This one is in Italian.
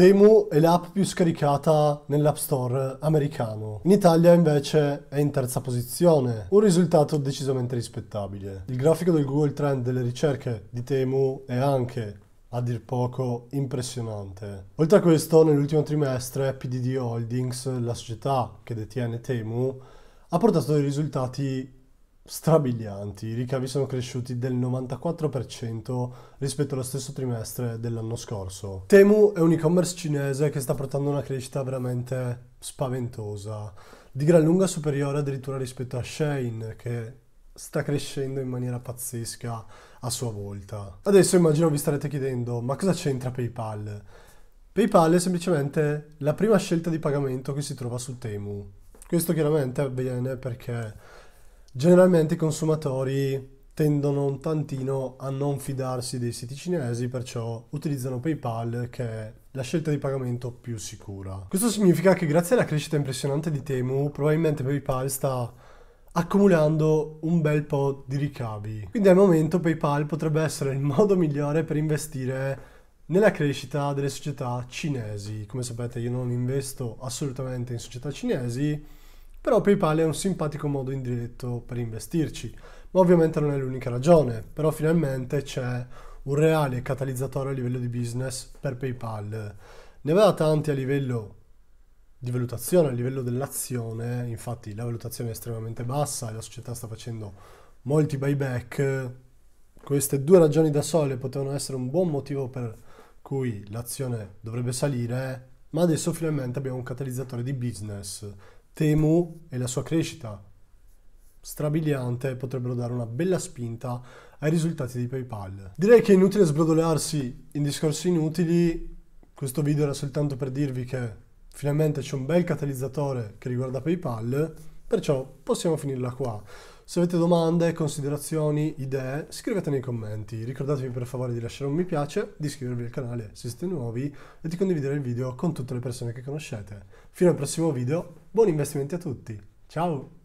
Temu è l'app più scaricata nell'App Store americano. In Italia invece è in terza posizione, un risultato decisamente rispettabile. Il grafico del Google Trend delle ricerche di Temu è anche a dir poco impressionante. Oltre a questo, nell'ultimo trimestre PDD Holdings, la società che detiene Temu, ha portato dei risultati strabilianti, i ricavi sono cresciuti del 94% rispetto allo stesso trimestre dell'anno scorso. Temu è un e-commerce cinese che sta portando una crescita veramente spaventosa, di gran lunga superiore addirittura rispetto a Shane che sta crescendo in maniera pazzesca a sua volta. Adesso immagino vi starete chiedendo ma cosa c'entra PayPal? PayPal è semplicemente la prima scelta di pagamento che si trova su Temu. Questo chiaramente avviene perché Generalmente i consumatori tendono un tantino a non fidarsi dei siti cinesi, perciò utilizzano PayPal che è la scelta di pagamento più sicura. Questo significa che grazie alla crescita impressionante di Temu, probabilmente PayPal sta accumulando un bel po' di ricavi. Quindi al momento PayPal potrebbe essere il modo migliore per investire nella crescita delle società cinesi. Come sapete io non investo assolutamente in società cinesi, però PayPal è un simpatico modo indiretto per investirci, ma ovviamente non è l'unica ragione, però finalmente c'è un reale catalizzatore a livello di business per PayPal. Ne aveva tanti a livello di valutazione, a livello dell'azione, infatti la valutazione è estremamente bassa e la società sta facendo molti buyback. Queste due ragioni da sole potevano essere un buon motivo per cui l'azione dovrebbe salire, ma adesso finalmente abbiamo un catalizzatore di business Temu e la sua crescita strabiliante potrebbero dare una bella spinta ai risultati di PayPal. Direi che è inutile sbrodolarsi in discorsi inutili, questo video era soltanto per dirvi che finalmente c'è un bel catalizzatore che riguarda PayPal, perciò possiamo finirla qua. Se avete domande, considerazioni, idee, scrivete nei commenti. Ricordatevi per favore di lasciare un mi piace, di iscrivervi al canale se siete nuovi e di condividere il video con tutte le persone che conoscete. Fino al prossimo video, buoni investimenti a tutti. Ciao!